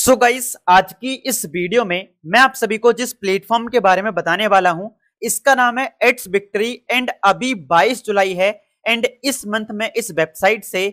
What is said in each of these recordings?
सो so guys आज की इस वीडियो में मैं आप सभी को जिस प्लेटफॉर्म के बारे में बताने वाला हूं इसका नाम है एट्स विक्ट्री एंड अभी 22 जुलाई है एंड इस मंथ में इस वेबसाइट से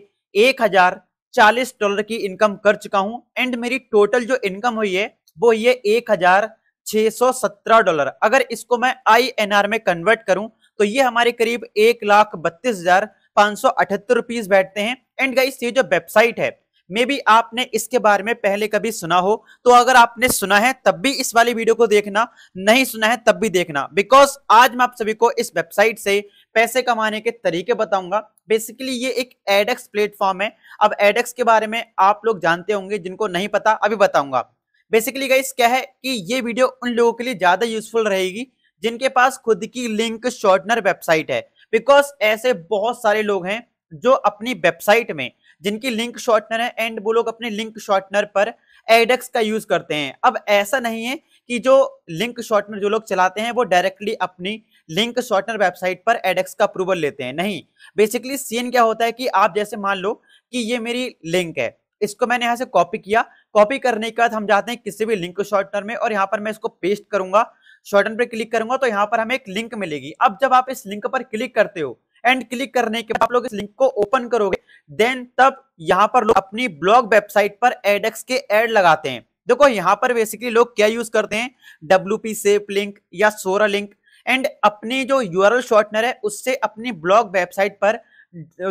एक हजार चालीस डॉलर की इनकम कर चुका हूं एंड मेरी टोटल जो इनकम हुई है वो ये एक हजार छह सौ सत्रह डॉलर अगर इसको मैं आई एन आर में कन्वर्ट करूं तो ये हमारे करीब एक लाख बत्तीस हजार पांच सौ अठहत्तर रुपीज बैठते हैं एंड गाइस ये जो वेबसाइट है मे बी आपने इसके बारे में पहले कभी सुना हो तो अगर आपने सुना है तब भी इस वाली वीडियो को देखना नहीं सुना है तब भी देखना बिकॉज आज मैं आप सभी को इस वेबसाइट से पैसे कमाने के तरीके बताऊंगा बेसिकली ये एक एडेक्स प्लेटफॉर्म है अब एडेक्स के बारे में आप लोग जानते होंगे जिनको नहीं पता अभी बताऊंगा बेसिकली गाइस क्या है कि ये वीडियो उन लोगों के लिए ज्यादा यूजफुल रहेगी जिनके पास खुद की लिंक शॉर्टनर वेबसाइट है बिकॉज ऐसे बहुत सारे लोग हैं जो अपनी वेबसाइट में जिनकी लिंक शॉर्टनर है एंड वो लोग अपने लिंक शॉर्टनर पर एडेक्स का यूज करते हैं अब ऐसा नहीं है कि जो लिंक शॉर्टनर जो लोग चलाते हैं वो डायरेक्टली अपनी लिंक शॉर्टनर वेबसाइट पर एडेक्स का अप्रूवल लेते हैं नहीं बेसिकली सीन क्या होता है कि आप जैसे मान लो कि ये मेरी लिंक है इसको मैंने यहाँ से कॉपी किया कॉपी करने के बाद हम जाते हैं किसी भी लिंक शॉर्टनर में और यहाँ पर मैं इसको पेस्ट करूंगा शॉर्टन पर क्लिक करूंगा तो यहाँ पर हमें एक लिंक मिलेगी अब जब आप इस लिंक पर क्लिक करते हो एंड क्लिक करने के बाद आप लोग इस लिंक को ओपन करोगे देन तब यहाँ पर लोग अपनी ब्लॉग वेबसाइट पर एडेक्स के एड लगाते हैं देखो यहाँ पर बेसिकली लोग क्या यूज करते हैं डब्ल्यू पी सेफ लिंक या सोरा लिंक एंड अपनी जो यू आर शॉर्टनर है उससे अपनी ब्लॉग वेबसाइट पर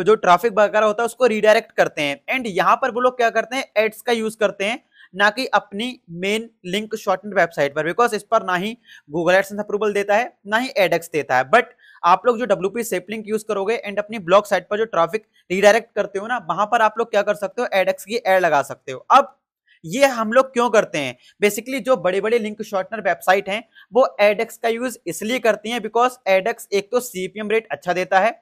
जो ट्रैफिक वगैरह होता है उसको रिडायरेक्ट करते हैं एंड यहाँ पर वो लोग क्या करते हैं एड्स का यूज करते हैं ना कि अपनी मेन लिंक शॉर्टनर वेबसाइट पर बिकॉज इस पर ना ही गूगल एड्स अप्रूवल देता है ना ही एडेक्स देता है बट आप लोग जो डब्ल्यू सेपलिंग यूज करोगे एंड अपनी ब्लॉक साइट पर जो ट्रैफिक रिडायरेक्ट करते हो ना वहां पर आप लोग क्या कर सकते हो एडेक्स की एड लगा सकते हो अब ये हम लोग क्यों करते हैं बेसिकली जो बड़े बड़े लिंक शॉर्टनर वेबसाइट हैं वो एडेक्स का यूज इसलिए करती हैं बिकॉज एडेक्स एक तो सीपीएम रेट अच्छा देता है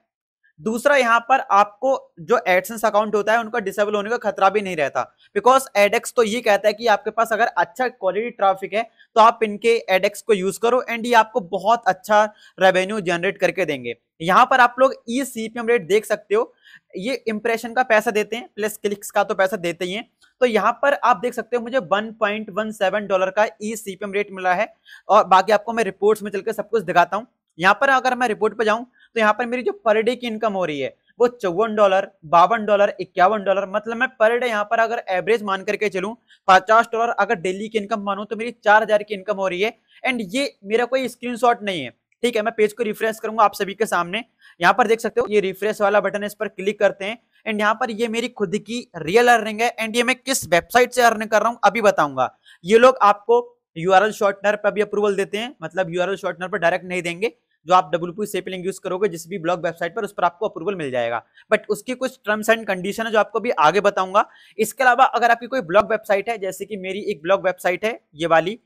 दूसरा यहाँ पर आपको जो एडसेंस अकाउंट होता है उनका डिसेबल होने का खतरा भी नहीं रहता बिकॉज एडेक्स तो ये कहता है कि आपके पास अगर अच्छा क्वालिटी ट्रैफिक है तो आप इनके एडेक्स को यूज करो एंड ये आपको बहुत अच्छा रेवेन्यू जनरेट करके देंगे यहाँ पर आप लोग ई सीपीएम रेट देख सकते हो ये इंप्रेशन का पैसा देते हैं प्लस क्लिक्स का तो पैसा देते ही है तो यहाँ पर आप देख सकते हो मुझे सेवन डॉलर का ई सीपीएम रेट मिला है और बाकी आपको मैं रिपोर्ट में चल सब कुछ दिखाता हूँ यहाँ पर अगर मैं रिपोर्ट पर जाऊँ तो यहाँ पर मेरी जो पर डे की इनकम हो रही है वो चौवन डॉलर बावन डॉलर इक्यावन डॉलर मतलब मैं पर डे यहाँ पर अगर एवरेज मान करके चलूँ पचास डॉलर अगर डेली की इनकम मानूँ तो मेरी चार हजार की इनकम हो रही है एंड ये मेरा कोई स्क्रीनशॉट नहीं है ठीक है मैं पेज को रिफ्रेश करूंगा आप सभी के सामने यहाँ पर देख सकते हो ये रिफ्रेश वाला बटन है इस पर क्लिक करते हैं एंड यहाँ पर ये मेरी खुद की रियल अर्निंग है एंड ये मैं किस वेबसाइट से अर्निंग कर रहा हूँ अभी बताऊंगा ये लोग आपको यूआरएल शॉर्टनर पर भी अप्रूवल देते हैं मतलब यूआरएल शॉर्टनर पर डायरेक्ट नहीं देंगे जो आप डब्ल्यू पी यूज करोगे जिस भी ब्लॉग वेबसाइट पर उस पर आपको अप्रूवल मिल जाएगा बट उसकी कुछ टर्म्स एंड कंडीशन है जो आपको भी आगे बताऊंगा इसके अलावा अगर आपकी कोई ब्लॉग वेबसाइट है जैसे कि मेरी एक ब्लॉग वेबसाइट है ये वाली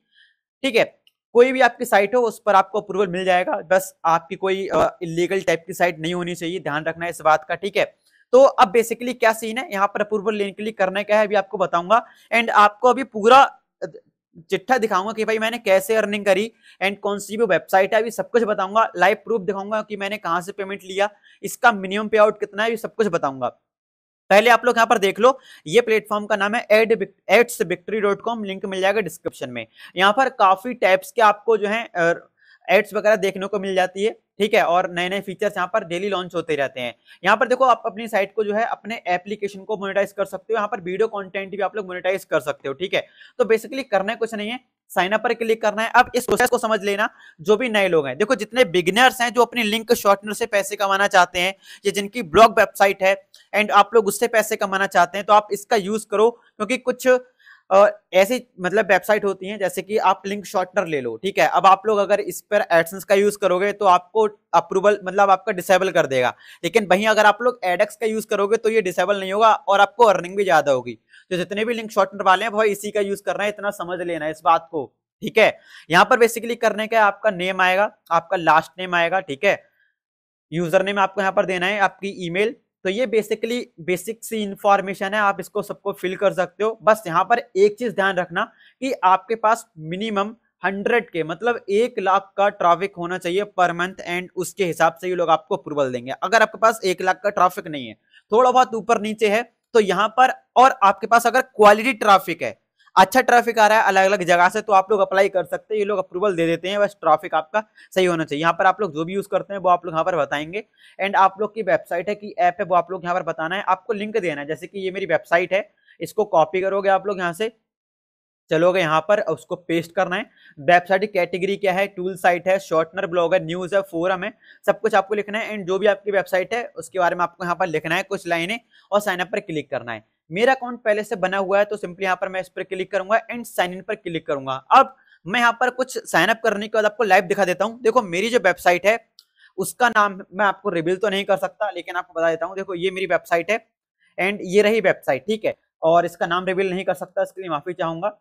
ठीक है कोई भी आपकी साइट हो उस पर आपको अप्रूवल मिल जाएगा बस आपकी कोई इलीगल टाइप की साइट नहीं होनी चाहिए ध्यान रखना है इस बात का ठीक है तो अब बेसिकली क्या सीन है यहाँ पर अप्रूवल लेने के लिए करना क्या है अभी आपको बताऊंगा एंड आपको अभी पूरा चिट्ठा दिखाऊंगा कि भाई मैंने कैसे अर्निंग करी एंड कौन सी भी वेबसाइट है अभी सब कुछ बताऊंगा लाइव प्रूफ दिखाऊंगा कि मैंने कहाँ से पेमेंट लिया इसका मिनिमम पे आउट कितना है ये सब कुछ बताऊंगा पहले आप लोग यहाँ पर देख लो ये प्लेटफॉर्म का नाम है ad ads victory dot com link मिल जाएगा डिस्क्रिप्शन में यहाँ पर काफी टाइप्स के आपको जो है एड्स वगैरह देखने को मिल जाती है ठीक है और नए नए फीचर्स यहाँ पर डेली लॉन्च होते रहते हैं यहाँ पर देखो आप अपनी साइट को जो है अपने एप्लीकेशन को मोनिटाइज कर सकते हो यहाँ पर वीडियो कॉन्टेंट भी आप लोग मोनिटाइज कर सकते हो ठीक है तो बेसिकली करना कुछ नहीं है साइन अप पर क्लिक करना है अब इस प्रोसेस को समझ लेना जो भी नए लोग हैं देखो जितने बिगिनर्स हैं जो अपनी लिंक शॉर्टनर से पैसे कमाना चाहते हैं या जिनकी ब्लॉग वेबसाइट है एंड आप लोग उससे पैसे कमाना चाहते हैं तो आप इसका यूज करो क्योंकि कुछ ऐसी मतलब वेबसाइट होती हैं जैसे कि आप लिंक शॉर्टनर ले लो ठीक है अब आप लोग अगर इस पर एडसेंस का यूज़ करोगे तो आपको अप्रूवल मतलब आपका डिसेबल कर देगा लेकिन वहीं अगर आप लोग एडेक्स का यूज़ करोगे तो ये डिसेबल नहीं होगा और आपको अर्निंग भी ज़्यादा होगी तो जितने भी लिंक शॉर्टनर वाले हैं वह इसी का यूज़ करना है इतना समझ लेना है इस बात को ठीक है यहाँ पर बेसिकली करने का आपका नेम आएगा आपका लास्ट नेम आएगा ठीक है यूज़र नेम आपको यहाँ पर देना है आपकी ईमेल तो ये बेसिकली बेसिक सी इंफॉर्मेशन है आप इसको सबको फिल कर सकते हो बस यहाँ पर एक चीज़ ध्यान रखना कि आपके पास मिनिमम हंड्रेड के मतलब एक लाख का ट्रैफिक होना चाहिए पर मंथ एंड उसके हिसाब से ये लोग आपको अप्रूवल देंगे अगर आपके पास एक लाख का ट्रैफिक नहीं है थोड़ा बहुत ऊपर नीचे है तो यहाँ पर और आपके पास अगर क्वालिटी ट्रैफिक है अच्छा ट्रैफिक आ रहा है अलग अलग जगह से तो आप लोग अप्लाई कर सकते हैं ये लोग अप्रूवल दे देते हैं बस ट्रैफिक आपका सही होना चाहिए यहाँ पर आप लोग जो भी यूज़ करते हैं वो आप लोग यहाँ पर बताएंगे एंड आप लोग की वेबसाइट है कि ऐप है वो आप लोग यहाँ पर बताना है आपको लिंक देना है जैसे कि ये मेरी वेबसाइट है इसको कॉपी करोगे आप लोग यहाँ से चलोगे यहाँ पर उसको पेस्ट करना है वेबसाइट की कैटेगरी क्या है टूल साइट है शॉर्टनर ब्लॉग है न्यूज़ है फोरम है सब कुछ आपको लिखना है एंड जो भी आपकी वेबसाइट है उसके बारे में आपको यहाँ पर लिखना है कुछ लाइनें और साइनअप पर क्लिक करना है मेरा अकाउंट पहले से बना हुआ है तो सिंपली यहाँ पर मैं इस पर क्लिक करूंगा एंड साइन इन पर क्लिक करूंगा अब मैं यहाँ पर कुछ साइन अप करने के बाद आपको लाइव दिखा देता हूँ देखो मेरी जो वेबसाइट है उसका नाम मैं आपको रिवील तो नहीं कर सकता लेकिन आपको बता देता हूँ देखो ये मेरी वेबसाइट है एंड ये रही वेबसाइट ठीक है और इसका नाम रिवील नहीं कर सकता इसके लिए माफी चाहूंगा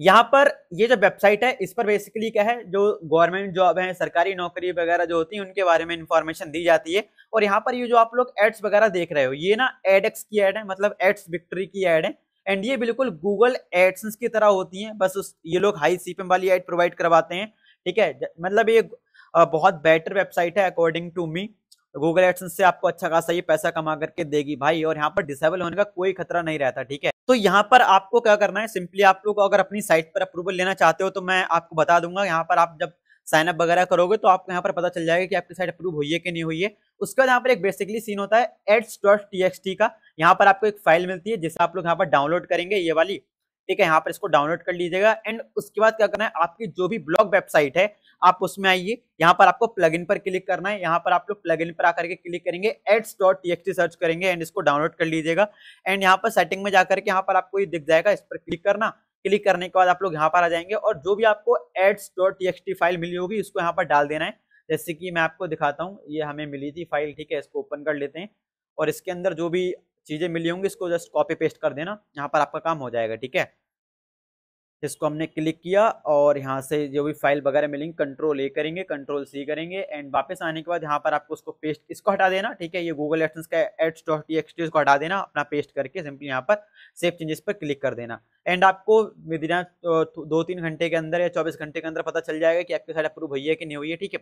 यहाँ पर ये जो वेबसाइट है इस पर बेसिकली क्या है जो गवर्नमेंट जॉब है सरकारी नौकरी वगैरह जो होती है उनके बारे में इन्फॉर्मेशन दी जाती है और यहाँ पर ये जो आप लोग एड्स वगैरह देख रहे हो ये ना एडेक्स की एड है मतलब एड्स विक्ट्री की एड है एंड ये बिल्कुल गूगल एडसेंस की तरह होती है बस उस ये लोग हाई सीपीएम वाली एड प्रोवाइड करवाते हैं ठीक है मतलब ये बहुत बेटर वेबसाइट है according to me Google AdSense से आपको अच्छा खासा ये पैसा कमा करके देगी भाई और यहाँ पर डिसेबल होने का कोई खतरा नहीं रहता ठीक है तो यहाँ पर आपको क्या करना है सिंपली आप लोग अगर अपनी साइट पर अप्रूवल लेना चाहते हो तो मैं आपको बता दूंगा यहाँ पर आप जब साइनअप वगैरह करोगे तो आपको यहाँ पर पता चल जाएगा कि आपकी साइट अप्रूव हुई है कि नहीं हुई है उसके बाद यहाँ पर एक बेसिकली सीन होता है एड्स डॉट टी टी का यहाँ पर आपको एक फाइल मिलती है जिसे आप लोग यहाँ पर डाउनलोड करेंगे ये वाली ठीक है यहाँ पर इसको डाउनलोड कर लीजिएगा एंड उसके बाद क्या करना है आपकी जो भी ब्लॉग वेबसाइट है आप उसमें आइए यहाँ पर आपको प्लग इन पर क्लिक करना है यहाँ पर आप लोग प्लग इन पर आकर के क्लिक करेंगे एड्स डॉट टी सर्च करेंगे एंड इसको डाउनलोड कर लीजिएगा एंड यहाँ पर सेटिंग में जाकर के यहाँ पर आपको ये दिख जाएगा इस पर क्लिक करना क्लिक करने के बाद आप लोग यहाँ पर आ जाएंगे और जो भी आपको एड्स डॉट टी फाइल मिली होगी इसको यहाँ पर डाल देना है जैसे कि मैं आपको दिखाता हूँ ये हमें मिली थी फाइल ठीक है इसको ओपन कर लेते हैं और इसके अंदर जो भी चीज़ें मिली होंगी इसको जस्ट कॉपी पेस्ट कर देना यहाँ पर आपका काम हो जाएगा ठीक है इसको हमने क्लिक किया और यहाँ से जो भी फाइल वगैरह मिलेंगे कंट्रोल ए करेंगे कंट्रोल सी करेंगे एंड वापस आने के बाद यहाँ पर आपको उसको पेस्ट इसको हटा देना ठीक है ये गूगल एडसेंस का एड्स डॉट टी उसको हटा देना अपना पेस्ट करके सिंपली यहाँ पर सेफ चेंजेस पर क्लिक कर देना एंड आपको विदिन दो तीन घंटे के अंदर या चौबीस घंटे के अंदर पता चल जाएगा कि आपकी साइड अप्रूव हुई है कि नहीं हुई है ठीक है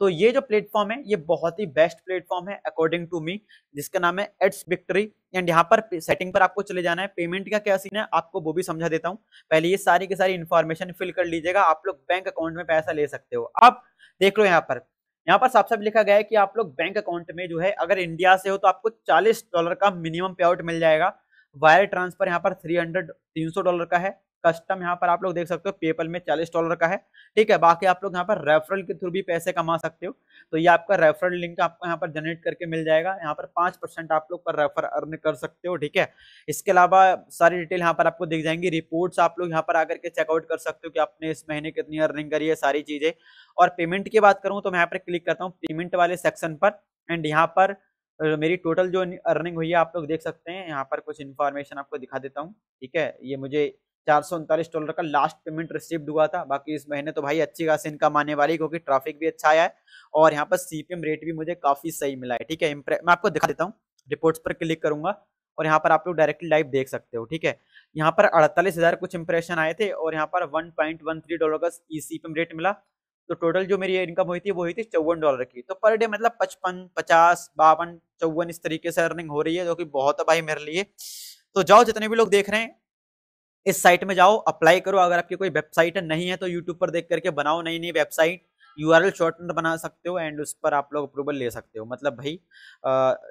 तो ये जो प्लेटफॉर्म है ये बहुत ही बेस्ट प्लेटफॉर्म है अकॉर्डिंग टू मी जिसका नाम है एड्स विक्ट्री एंड यहाँ पर सेटिंग पर आपको चले जाना है पेमेंट का क्या सीन है आपको वो भी समझा देता हूँ पहले ये सारी की सारी इन्फॉर्मेशन फिल कर लीजिएगा आप लोग बैंक अकाउंट में पैसा ले सकते हो आप देख लो यहाँ पर यहाँ पर साफ साफ लिखा गया है कि आप लोग बैंक अकाउंट में जो है अगर इंडिया से हो तो आपको 40 डॉलर का मिनिमम पे आउट मिल जाएगा वायर ट्रांसफर यहाँ पर थ्री हंड्रेड तीन सौ डॉलर का है कस्टम यहाँ पर आप लोग देख सकते हो पेपल में चालीस डॉलर का है ठीक है बाकी आप लोग यहाँ पर रेफरल के थ्रू भी पैसे कमा सकते हो तो ये आपका रेफरल लिंक आपको यहाँ पर जनरेट करके मिल जाएगा यहाँ पर पाँच परसेंट आप लोग पर रेफर अर्न कर सकते हो ठीक है इसके अलावा सारी डिटेल यहाँ पर आपको दिख जाएंगी रिपोर्ट्स आप लोग यहाँ पर आकर के चेकआउट कर सकते हो कि आपने इस महीने कितनी अर्निंग करी है सारी चीज़ें और पेमेंट की बात करूँ तो मैं यहाँ पर क्लिक करता हूँ पेमेंट वाले सेक्शन पर एंड यहाँ पर मेरी टोटल जो अर्निंग हुई है आप लोग देख सकते हैं यहाँ पर कुछ इन्फॉर्मेशन आपको दिखा देता हूँ ठीक है ये मुझे चार सौ उनतालीस डॉलर का लास्ट पेमेंट रिसिव्ड हुआ था बाकी इस महीने तो भाई अच्छी खासी इनकम आने वाली क्योंकि ट्रैफिक भी अच्छा आया है और यहाँ पर सीपीएम रेट भी मुझे काफ़ी सही मिला है ठीक है मैं आपको दिखा देता हूँ रिपोर्ट्स पर क्लिक करूंगा और यहाँ पर आप लोग डायरेक्टली लाइव देख सकते हो ठीक है यहाँ पर अड़तालीस हज़ार कुछ इंप्रेशन आए थे और यहाँ पर one point one three dollar का ई सी रेट मिला तो टोटल जो मेरी इनकम हुई थी वो हुई थी चौवन डॉलर की तो पर डे मतलब पचपन पचास बावन चौवन इस तरीके से अर्निंग हो रही है जो कि बहुत है भाई मेरे लिए तो जाओ जितने भी लोग देख रहे हैं इस साइट में जाओ अप्लाई करो अगर आपकी कोई वेबसाइट नहीं है तो यूट्यूब पर देख करके बनाओ नई नई website U R L shortener बना सकते हो एंड उस पर आप लोग अप्रूवल ले सकते हो मतलब भाई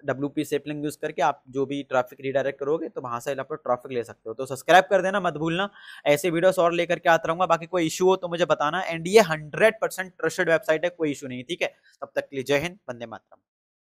डब्ल्यू पी सेपलिंग यूज़ करके आप जो भी ट्रैफिक रिडायरेक्ट करोगे तो वहाँ से आप लोग ट्रैफिक ले सकते हो तो सब्सक्राइब कर देना मत भूलना ऐसे वीडियोस और लेकर के आता रहूँगा बाकी कोई इशू हो तो मुझे बताना एंड ये हंड्रेड परसेंट ट्रस्टेड वेबसाइट है कोई इशू नहीं ठीक है तब तक के लिए जय हिंद बंदे मातरम